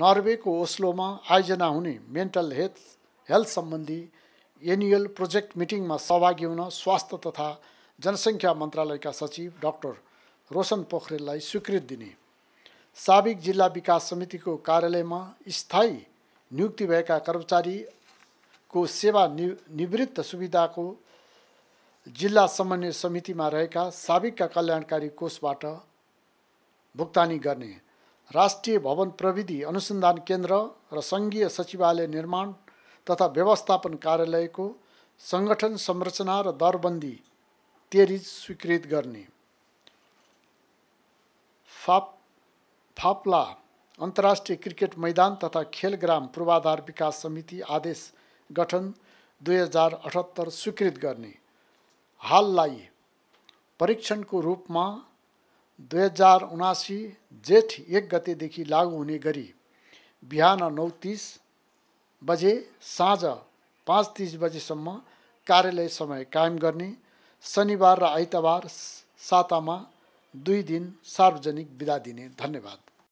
नर्वेको ओस्लोमा आयोजना हुने मेन्टल हेल्थ हेल्थ सम्बन्धी एनुअल प्रोजेक्ट मिटिङमा सहभागी हुन स्वास्थ्य तथा जनसङ्ख्या मन्त्रालयका सचिव डाक्टर रोशन पोखरेललाई स्वीकृत दिने साबिक जिल्ला विकास समितिको कार्यालयमा स्थायी नियुक्ति भएका कर्मचारीको सेवा नि निवृत्त सुविधाको जिल्ला समन्वय समितिमा रहेका साबिकका कल्याणकारी कोषबाट भुक्तानी गर्ने राष्ट्रिय भवन प्रविधि अनुसन्धान केन्द्र र सङ्घीय सचिवालय निर्माण तथा व्यवस्थापन कार्यालयको सङ्गठन संरचना र दरबन्दी तेरिज स्वीकृत गर्ने फाप फाप्ला अन्तर्राष्ट्रिय क्रिकेट मैदान तथा खेलग्राम पूर्वाधार विकास समिति आदेश गठन दुई हजार अठहत्तर स्वीकृत गर्ने हाललाई परीक्षणको रूपमा दुई हजार उनासी जेठ एक गतेदेखि लागू हुने गरी बिहान नौ तिस बजे साँझ पाँच तिस बजेसम्म कार्यालय समय कायम गर्ने शनिबार र आइतबार सातामा दुई दिन सार्वजनिक बिदा दिने धन्यवाद